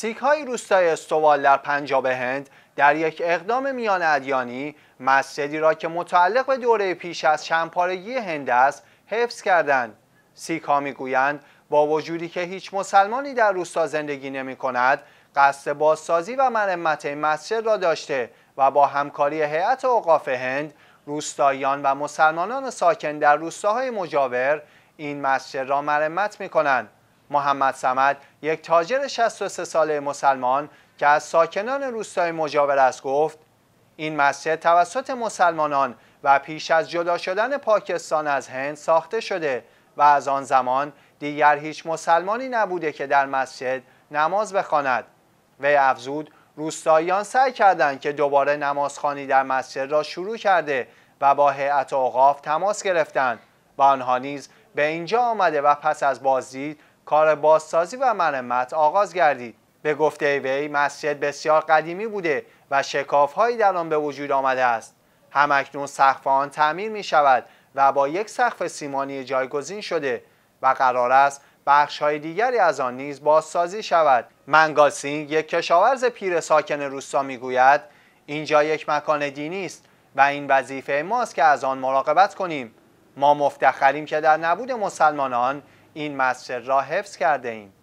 سیک های روستای استوال در پنجاب هند در یک اقدام میان ادیانی مسجدی را که متعلق به دوره پیش از چندپارگی هند است حفظ کردند سیک ها میگویند با وجودی که هیچ مسلمانی در روستا زندگی نمی کند قصد بازسازی و مرمت این مسجد را داشته و با همکاری هیئت اوقاف هند روستاییان و مسلمانان ساکن در روستاهای مجاور این مسجد را مرمت می کنند محمد سمد یک تاجر 63 ساله مسلمان که از ساکنان روستای مجاور است گفت این مسجد توسط مسلمانان و پیش از جدا شدن پاکستان از هند ساخته شده و از آن زمان دیگر هیچ مسلمانی نبوده که در مسجد نماز بخواند و افزود روستاییان سعی کردند که دوباره نمازخانی در مسجد را شروع کرده و با هیئت اوقاف تماس گرفتند و آنها نیز به اینجا آمده و پس از بازدید کار بازسازی و مرمت آغاز گردید به گفته وی مسجد بسیار قدیمی بوده و شکافهایی در آن به وجود آمده است همکنون سقف آن تعمیر می شود و با یک سقف سیمانی جایگزین شده و قرار است بخش های دیگری از آن نیز بازسازی شود منگاسینگ یک کشاورز پیر ساکن روستا گوید اینجا یک مکان دینی است و این وظیفه ماست که از آن مراقبت کنیم ما مفتخریم که در نبود مسلمانان این مسجد را حفظ کرده ایم